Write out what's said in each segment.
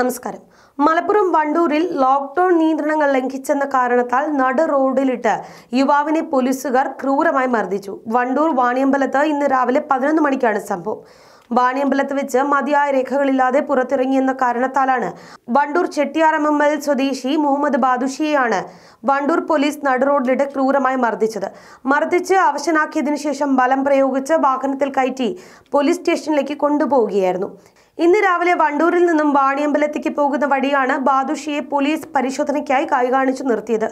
നമസ്കാരം മലപ്പുറം വണ്ടൂരിൽ ലോക്ക്ഡൌൺ നിയന്ത്രണങ്ങൾ ലംഘിച്ചെന്ന കാരണത്താൽ നട റോഡിലിട്ട് യുവാവിനെ പോലീസുകാർ ക്രൂരമായി മർദ്ദിച്ചു വണ്ടൂർ വാണിയമ്പലത്ത് ഇന്ന് രാവിലെ പതിനൊന്ന് മണിക്കാണ് സംഭവം വാണിയമ്പലത്ത് വെച്ച് മതിയായ രേഖകളില്ലാതെ പുറത്തിറങ്ങിയെന്ന കാരണത്താലാണ് Wandoor Chettiyar M M L സ്വദേശി മുഹമ്മദ് ബാദുഷിയെയാണ് വണ്ടൂർ പോലീസ് നടുറോഡിലിടെ ക്രൂരമായി മർദ്ദിച്ചത് മർദ്ദിച്ച് അവശനാക്കിയതിനു ശേഷം ബലം പ്രയോഗിച്ച് വാഹനത്തിൽ കയറ്റി പോലീസ് സ്റ്റേഷനിലേക്ക് കൊണ്ടുപോവുകയായിരുന്നു ഇന്ന് രാവിലെ വണ്ടൂരിൽ നിന്നും വാണിയമ്പലത്തേക്ക് പോകുന്ന വഴിയാണ് ബാദുഷിയെ പോലീസ് പരിശോധനയ്ക്കായി കൈകാണിച്ചു നിർത്തിയത്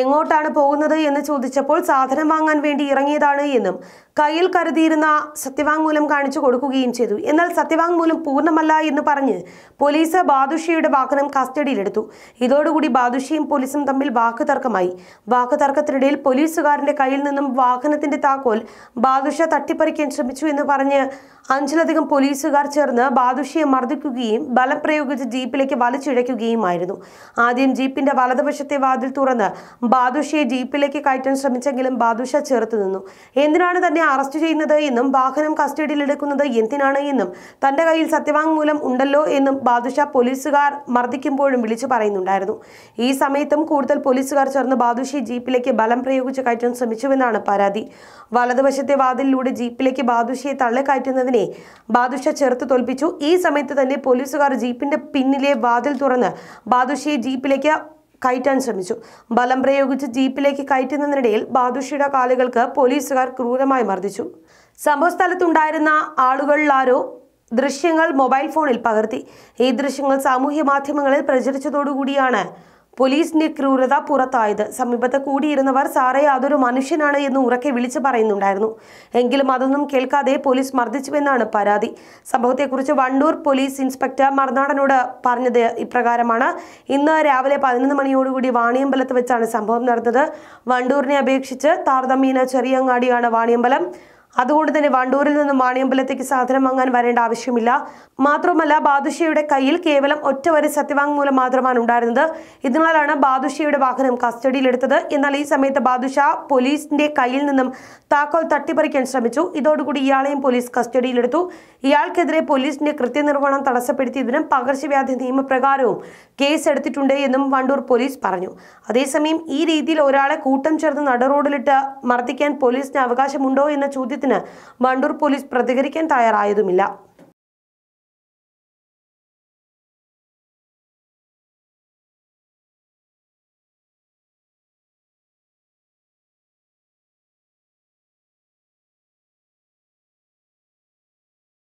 എങ്ങോട്ടാണ് പോകുന്നത് എന്ന് ചോദിച്ചപ്പോൾ സാധനം വാങ്ങാൻ വേണ്ടി ഇറങ്ങിയതാണ് എന്നും കയ്യിൽ കരുതിയിരുന്ന സത്യവാങ്മൂലം കാണിച്ചു കൊടുക്കുകയും ചെയ്തു എന്നാൽ സത്യവാങ്മൂലം പൂർണ്ണമല്ല എന്ന് പറഞ്ഞ് പോലീസ് ബാദുഷിയുടെ വാഹനം കസ്റ്റഡിയിലെടുത്തു ഇതോടുകൂടി ബാദുഷിയും പോലീസും തമ്മിൽ വാക്കുതർക്കമായി വാക്കുതർക്കത്തിനിടയിൽ പോലീസുകാരന്റെ കയ്യിൽ നിന്നും വാഹനത്തിന്റെ താക്കോൽ ബാദുഷ തട്ടിപ്പറിക്കാൻ ശ്രമിച്ചു എന്ന് പറഞ്ഞ് അഞ്ചിലധികം പോലീസുകാർ ചേർന്ന് ബാദുഷിയെ മർദ്ദിക്കുകയും ബലം പ്രയോഗിച്ച് ജീപ്പിലേക്ക് വലിച്ചിഴയ്ക്കുകയുമായിരുന്നു ആദ്യം ജീപ്പിന്റെ വലതുവശത്തെ വാതിൽ തുറന്ന് ബാദുഷയെ ജീപ്പിലേക്ക് കയറ്റാൻ ശ്രമിച്ചെങ്കിലും ബാദുഷ ചേർത്ത് നിന്നു എന്തിനാണ് തന്നെ അറസ്റ്റ് ചെയ്യുന്നത് എന്നും വാഹനം കസ്റ്റഡിയിലെടുക്കുന്നത് എന്തിനാണ് എന്നും തന്റെ കയ്യിൽ സത്യവാങ്മൂലം ഉണ്ടല്ലോ എന്നും ബാദുഷ പോലീസുകാർ മർദ്ദിക്കുമ്പോഴും വിളിച്ചു പറയുന്നുണ്ടായിരുന്നു ഈ സമയത്തും കൂടുതൽ പോലീസുകാർ ചേർന്ന് ബാദുഷയെ ജീപ്പിലേക്ക് ബലം പ്രയോഗിച്ച് കയറ്റാൻ ശ്രമിച്ചുവെന്നാണ് പരാതി വലതുവശത്തെ വാതിലിലൂടെ ജീപ്പിലേക്ക് ബാദുഷയെ തള്ളിക്കയറ്റുന്നതിനെ ബാദുഷ ചെറുത്ത് തോൽപ്പിച്ചു ഈ സമയത്ത് തന്നെ പോലീസുകാർ ജീപ്പിന്റെ പിന്നിലെ വാതിൽ തുറന്ന് ബാദുഷയെ ജീപ്പിലേക്ക് കയറ്റാൻ ശ്രമിച്ചു ബലം പ്രയോഗിച്ച് ജീപ്പിലേക്ക് കയറ്റുന്നതിനിടയിൽ ബാദുഷിയുടെ കാലുകൾക്ക് പോലീസുകാർ ക്രൂരമായി മർദ്ദിച്ചു സംഭവസ്ഥലത്തുണ്ടായിരുന്ന ആളുകളിലാരോ ദൃശ്യങ്ങൾ മൊബൈൽ ഫോണിൽ പകർത്തി ഈ ദൃശ്യങ്ങൾ സാമൂഹ്യ മാധ്യമങ്ങളിൽ പ്രചരിച്ചതോടുകൂടിയാണ് പോലീസിന്റെ ക്രൂരത പുറത്തായത് സമീപത്ത് കൂടിയിരുന്നവർ സാറേ അതൊരു മനുഷ്യനാണ് എന്ന് ഉറക്കെ വിളിച്ചു പറയുന്നുണ്ടായിരുന്നു എങ്കിലും അതൊന്നും കേൾക്കാതെ പോലീസ് മർദ്ദിച്ചുവെന്നാണ് പരാതി സംഭവത്തെക്കുറിച്ച് വണ്ടൂർ പോലീസ് ഇൻസ്പെക്ടർ മറുനാടനോട് പറഞ്ഞത് ഇപ്രകാരമാണ് ഇന്ന് രാവിലെ പതിനൊന്ന് മണിയോടുകൂടി വാണിയമ്പലത്ത് വെച്ചാണ് സംഭവം നടന്നത് വണ്ടൂരിനെ അപേക്ഷിച്ച് താരതമ്യേന ചെറിയങ്ങാടിയാണ് വാണിയമ്പലം അതുകൊണ്ട് തന്നെ വണ്ടൂരിൽ നിന്ന് മാണിയമ്പലത്തേക്ക് സാധനം വാങ്ങാൻ വരേണ്ട ആവശ്യമില്ല മാത്രമല്ല ബാദുഷയുടെ കയ്യിൽ കേവലം ഒറ്റ വരെ സത്യവാങ്മൂലം മാത്രമാണ് ഉണ്ടായിരുന്നത് ഇതിനാലാണ് ബാദുഷയുടെ വാഹനം കസ്റ്റഡിയിലെടുത്തത് എന്നാൽ ഈ സമയത്ത് ബാദുഷ പോലീസിന്റെ കയ്യിൽ നിന്നും താക്കോൽ തട്ടിപ്പറിക്കാൻ ശ്രമിച്ചു ഇതോടുകൂടി ഇയാളെയും പോലീസ് കസ്റ്റഡിയിലെടുത്തു ഇയാൾക്കെതിരെ പോലീസിന്റെ കൃത്യനിർവഹണം തടസ്സപ്പെടുത്തിയതിനും പകർച്ചവ്യാധി നിയമപ്രകാരവും കേസെടുത്തിട്ടുണ്ട് എന്നും വണ്ടൂർ പോലീസ് പറഞ്ഞു അതേസമയം ഈ രീതിയിൽ ഒരാളെ കൂട്ടം ചേർന്ന് നടുറോഡിലിട്ട് മർദ്ദിക്കാൻ പോലീസിന് അവകാശമുണ്ടോ എന്ന ചോദ്യത്തിന് ചോദ്യത്തിന് വണ്ടൂർ പോലീസ് പ്രതികരിക്കാൻ തയ്യാറായതുമില്ല